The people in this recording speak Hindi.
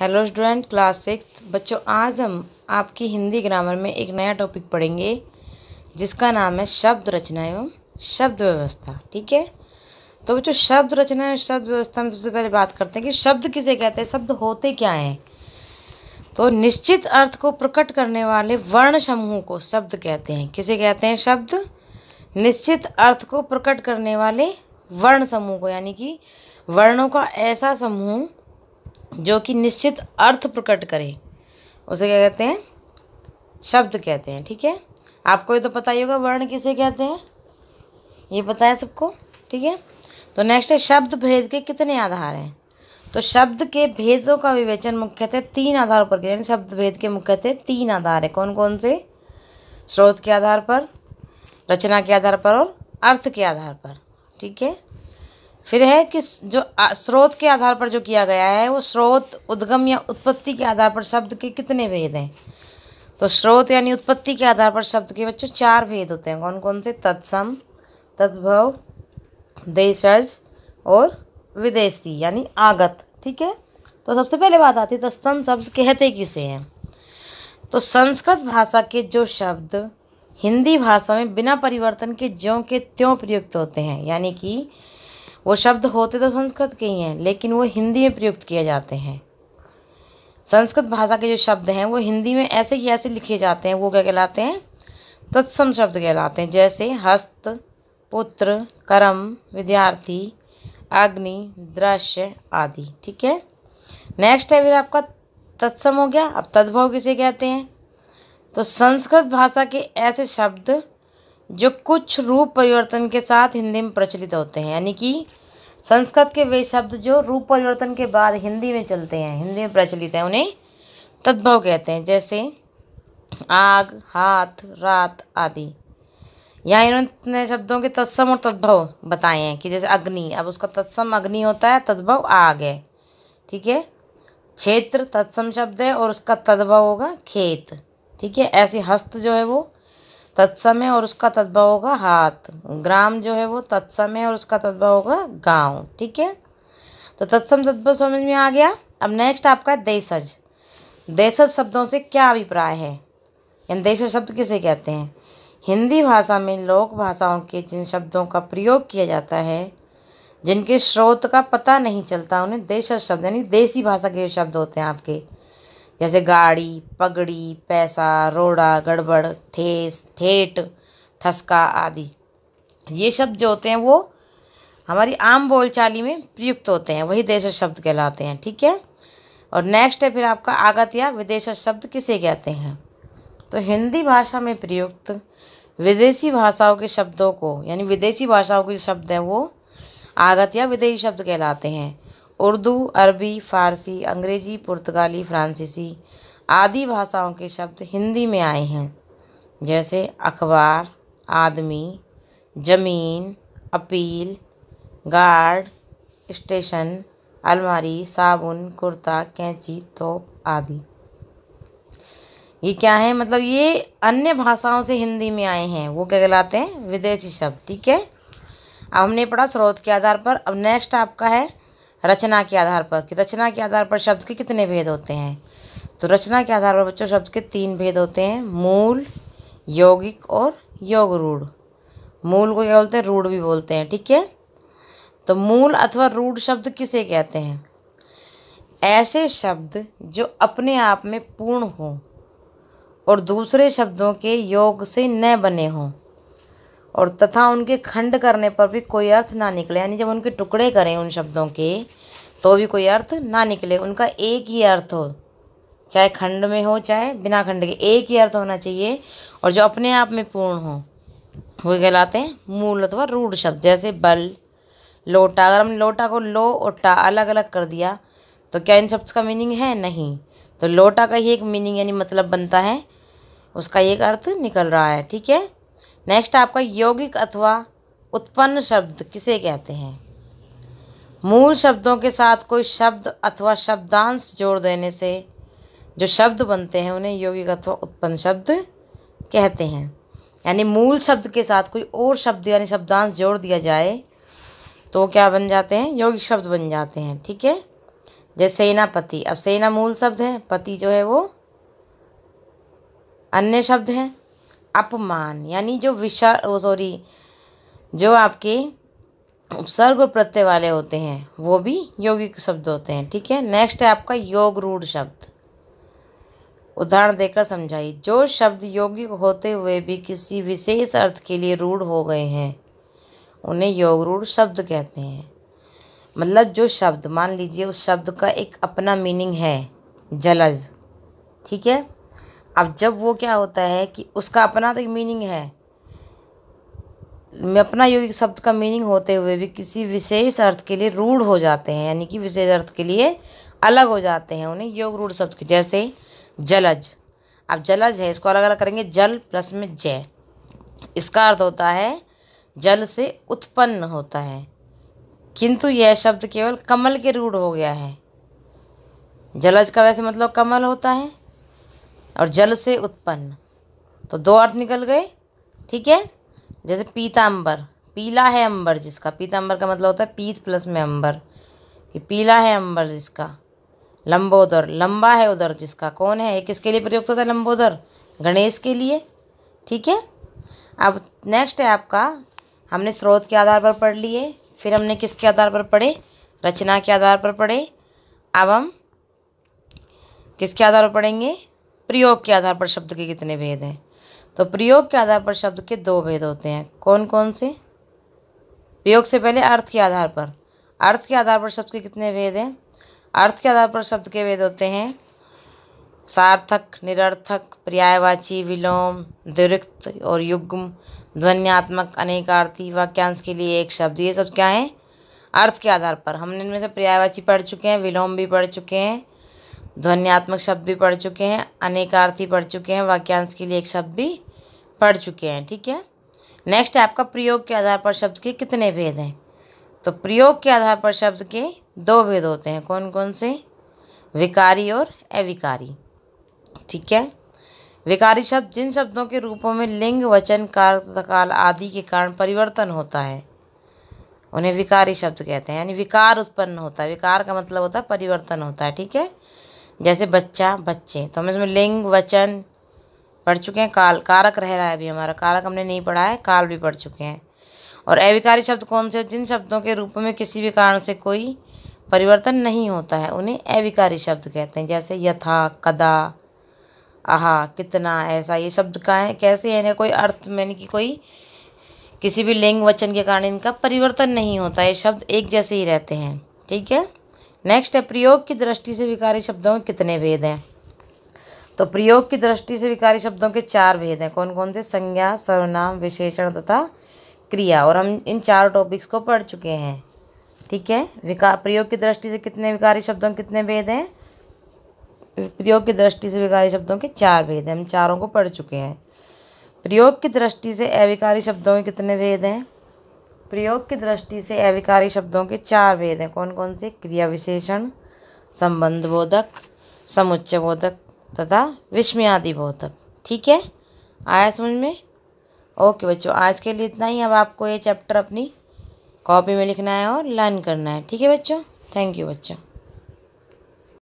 हेलो स्टूडेंट क्लास सिक्स बच्चों आज हम आपकी हिंदी ग्रामर में एक नया टॉपिक पढ़ेंगे जिसका नाम है शब्द रचना एवं शब्द व्यवस्था ठीक है तो बच्चों शब्द रचना एवं शब्द व्यवस्था में सबसे पहले बात करते हैं कि शब्द किसे कहते हैं शब्द होते क्या हैं तो निश्चित अर्थ को प्रकट करने वाले वर्ण समूह को शब्द कहते हैं किसे कहते हैं शब्द निश्चित अर्थ को प्रकट करने वाले वर्ण समूह को यानी कि वर्णों का ऐसा समूह जो कि निश्चित अर्थ प्रकट करें उसे क्या कहते हैं शब्द कहते हैं ठीक है आपको ये तो पता ही होगा वर्ण किसे कहते हैं ये पता है सबको ठीक है तो नेक्स्ट है शब्द भेद के कितने आधार हैं तो शब्द के भेदों का विवेचन मुख्यतः तीन आधार पर किया यानी शब्द भेद के मुख्यतः तीन आधार है कौन कौन से स्रोत के आधार पर रचना के आधार पर और अर्थ के आधार पर ठीक है फिर है कि जो स्रोत के आधार पर जो किया गया है वो स्रोत उद्गम या उत्पत्ति के आधार पर शब्द के कितने भेद हैं तो स्रोत यानी उत्पत्ति के आधार पर शब्द के बच्चों चार भेद होते हैं कौन कौन से तत्सम तद्भव देशज और विदेशी यानी आगत ठीक है तो सबसे पहले बात आती है तत्सम तो शब्द कहते किसे हैं तो संस्कृत भाषा के जो शब्द हिंदी भाषा में बिना परिवर्तन के ज्यों के त्यों प्रयुक्त होते हैं यानी कि वो शब्द होते तो संस्कृत के ही हैं लेकिन वो हिंदी में प्रयुक्त किए जाते हैं संस्कृत भाषा के जो शब्द हैं वो हिंदी में ऐसे ही ऐसे लिखे जाते हैं वो क्या कहलाते हैं तत्सम शब्द कहलाते हैं जैसे हस्त पुत्र कर्म विद्यार्थी अग्नि दृश्य आदि ठीक है नेक्स्ट है फिर आपका तत्सम हो गया अब तद्भव किसे कहते हैं तो संस्कृत भाषा के ऐसे शब्द जो कुछ रूप परिवर्तन के साथ हिंदी में प्रचलित होते हैं यानी कि संस्कृत के वे शब्द जो रूप परिवर्तन के बाद हिंदी में चलते हैं हिंदी में प्रचलित हैं उन्हें तद्भव कहते हैं जैसे आग हाथ रात आदि यहाँ इन्होंने शब्दों के तत्सम और तद्भव बताए हैं कि जैसे अग्नि अब उसका तत्सम अग्नि होता है तद्भव आग है ठीक है क्षेत्र तत्सम शब्द है और उसका तद्भव होगा खेत ठीक है ऐसे हस्त जो है वो तत्समय और उसका तत्भाव होगा हाथ ग्राम जो है वो तत्सम है और उसका तत्भाव होगा गांव ठीक है तो तत्सम तत्व समझ में आ गया अब नेक्स्ट आपका देशज देशज शब्दों से क्या अभिप्राय है यानी देशज शब्द किसे कहते हैं हिंदी भाषा में लोक भाषाओं के जिन शब्दों का प्रयोग किया जाता है जिनके स्रोत का पता नहीं चलता उन्हें देशज शब्द यानी देसी भाषा के शब्द होते हैं आपके जैसे गाड़ी पगड़ी पैसा रोड़ा गड़बड़ ठेस ठेठ ठसका आदि ये शब्द जो होते हैं वो हमारी आम बोलचाली में प्रयुक्त होते हैं वही देश शब्द कहलाते हैं ठीक है और नेक्स्ट है फिर आपका आगत या विदेश शब्द किसे कहते हैं तो हिंदी भाषा में प्रयुक्त विदेशी भाषाओं के शब्दों को यानी विदेशी भाषाओं के शब्द हैं वो आगत या विदेशी शब्द कहलाते हैं उर्दू अरबी फ़ारसी अंग्रेज़ी पुर्तगाली फ़्रांसीसी आदि भाषाओं के शब्द हिंदी में आए हैं जैसे अखबार आदमी ज़मीन अपील गार्ड स्टेशन अलमारी साबुन कुर्ता कैंची तोप आदि ये क्या है मतलब ये अन्य भाषाओं से हिंदी में आए हैं वो क्या कहलाते हैं विदेशी शब्द ठीक है अब हमने पढ़ा स्रोत के आधार पर अब नेक्स्ट आपका है रचना के आधार पर कि रचना के आधार पर शब्द के कितने भेद होते हैं तो रचना के आधार पर बच्चों शब्द के तीन भेद होते हैं मूल यौगिक और योग रूढ़ मूल को क्या बोलते हैं रूढ़ भी बोलते हैं ठीक है तो मूल अथवा रूढ़ शब्द किसे कहते हैं ऐसे शब्द जो अपने आप में पूर्ण हों और दूसरे शब्दों के योग से न बने हों और तथा उनके खंड करने पर भी कोई अर्थ ना निकले यानी जब उनके टुकड़े करें उन शब्दों के तो भी कोई अर्थ ना निकले उनका एक ही अर्थ हो चाहे खंड में हो चाहे बिना खंड के एक ही अर्थ होना चाहिए और जो अपने आप में पूर्ण हो वो कहलाते हैं मूल अथवा रूढ़ शब्द जैसे बल लोटा अगर हमने लोटा को लो और टा अलग अलग कर दिया तो क्या इन शब्द का मीनिंग है नहीं तो लोटा का ही एक मीनिंग यानी मतलब बनता है उसका एक अर्थ निकल रहा है ठीक है नेक्स्ट आपका यौगिक अथवा उत्पन्न शब्द किसे कहते हैं मूल शब्दों के साथ कोई शब्द अथवा शब्दांश जोड़ देने से जो शब्द बनते हैं उन्हें यौगिक अथवा उत्पन्न शब्द कहते हैं यानी मूल शब्द के साथ कोई और शब्द यानी शब्दांश जोड़ दिया जाए तो क्या बन जाते हैं यौगिक शब्द बन जाते हैं ठीक है जैसे सेनापति अब सेना मूल शब्द है पति जो है वो अन्य शब्द हैं अपमान यानी जो विशा सॉरी जो आपके उपसर्ग प्रत्यय वाले होते हैं वो भी यौगिक शब्द होते हैं ठीक है नेक्स्ट है आपका योग रूढ़ शब्द उदाहरण देकर समझाइए जो शब्द यौगिक होते हुए भी किसी विशेष अर्थ के लिए रूढ़ हो गए हैं उन्हें योग रूढ़ शब्द कहते हैं मतलब जो शब्द मान लीजिए उस शब्द का एक अपना मीनिंग है जलज ठीक है अब जब वो क्या होता है कि उसका अपना तो मीनिंग है में अपना यौगिक शब्द का मीनिंग होते हुए भी किसी विशेष अर्थ के लिए रूढ़ हो जाते हैं यानी कि विशेष अर्थ के लिए अलग हो जाते हैं उन्हें योग रूढ़ शब्द के जैसे जलज अब जलज है इसको अलग अलग करेंगे जल प्लस में जय इसका अर्थ होता है जल से उत्पन्न होता है किंतु यह शब्द केवल कमल के रूढ़ हो गया है जलज का वैसे मतलब कमल होता है और जल से उत्पन्न तो दो अर्थ निकल गए ठीक है जैसे पीताम्बर पीला है अंबर जिसका पीताम्बर का मतलब होता है पीत प्लस में अंबर कि पीला है अंबर जिसका लंबोदर लंबा है उधर जिसका कौन है किसके लिए प्रयुक्त होता है लंबोदर गणेश के लिए ठीक है अब नेक्स्ट है आपका हमने स्रोत के आधार पर पढ़ लिए फिर हमने किसके आधार पर पढ़े रचना के आधार पर पढ़े अब हम किसके आधार पर पढ़ेंगे प्रयोग के आधार पर शब्द के कितने भेद हैं तो प्रयोग के आधार पर शब्द के दो भेद होते हैं कौन कौन से प्रयोग से पहले अर्थ के आधार पर अर्थ के आधार पर शब्द के कितने भेद हैं अर्थ के आधार पर शब्द के भेद होते हैं सार्थक निरर्थक पर्यायवाची विलोम दीर्घ और युग्म ध्वन्यात्मक अनेकार्थी वाक्यांश के लिए एक शब्द ये सब क्या हैं अर्थ के आधार पर हमने इनमें से पर्यायवाची पढ़ चुके हैं विलोम भी पढ़ चुके हैं ध्वन्यात्मक शब्द भी पढ़ चुके हैं अनेकार्थी पढ़ चुके हैं वाक्यांश के लिए एक शब्द भी पढ़ चुके हैं ठीक है नेक्स्ट आपका प्रयोग के आधार पर शब्द के कितने भेद हैं तो प्रयोग के आधार पर शब्द के दो भेद होते हैं कौन कौन से विकारी और अविकारी ठीक है विकारी शब्द जिन शब्दों के रूपों में लिंग वचन कार्यकाल आदि के कारण परिवर्तन होता है उन्हें विकारी शब्द कहते हैं यानी विकार उत्पन्न होता है विकार का मतलब होता है परिवर्तन होता है ठीक है जैसे बच्चा बच्चे तो हम इसमें लिंग वचन पढ़ चुके हैं काल कारक रह रहा है अभी हमारा कारक हमने नहीं पढ़ा है काल भी पढ़ चुके हैं और अविकारी शब्द कौन से जिन शब्दों के रूप में किसी भी कारण से कोई परिवर्तन नहीं होता है उन्हें अविकारी शब्द कहते हैं जैसे यथा कदा आहा कितना ऐसा ये शब्द का है कैसे है कोई अर्थ यानी कि कोई किसी भी लिंग वचन के कारण इनका परिवर्तन नहीं होता ये शब्द एक जैसे ही रहते हैं ठीक है नेक्स्ट है प्रयोग की दृष्टि से विकारी शब्दों में कितने भेद हैं तो प्रयोग की दृष्टि से विकारी शब्दों के चार भेद हैं कौन कौन से संज्ञा सर्वनाम विशेषण तथा क्रिया और हम इन चार टॉपिक्स को पढ़ चुके हैं ठीक है विकार प्रयोग की दृष्टि से कितने विकारी शब्दों के कितने भेद हैं प्रयोग की दृष्टि से विकारी शब्दों के चार भेद हैं हम चारों को पढ़ चुके हैं प्रयोग की दृष्टि से अविकारी शब्दों के कितने भेद हैं प्रयोग की दृष्टि से अविकारी शब्दों के चार भेद हैं कौन कौन से क्रिया विशेषण संबंध बोधक समुच्चय बोधक तथा विश्व आदि बोधक ठीक है आया समझ में ओके बच्चों आज के लिए इतना ही अब आपको ये चैप्टर अपनी कॉपी में लिखना है और लर्न करना है ठीक है बच्चों थैंक यू बच्चों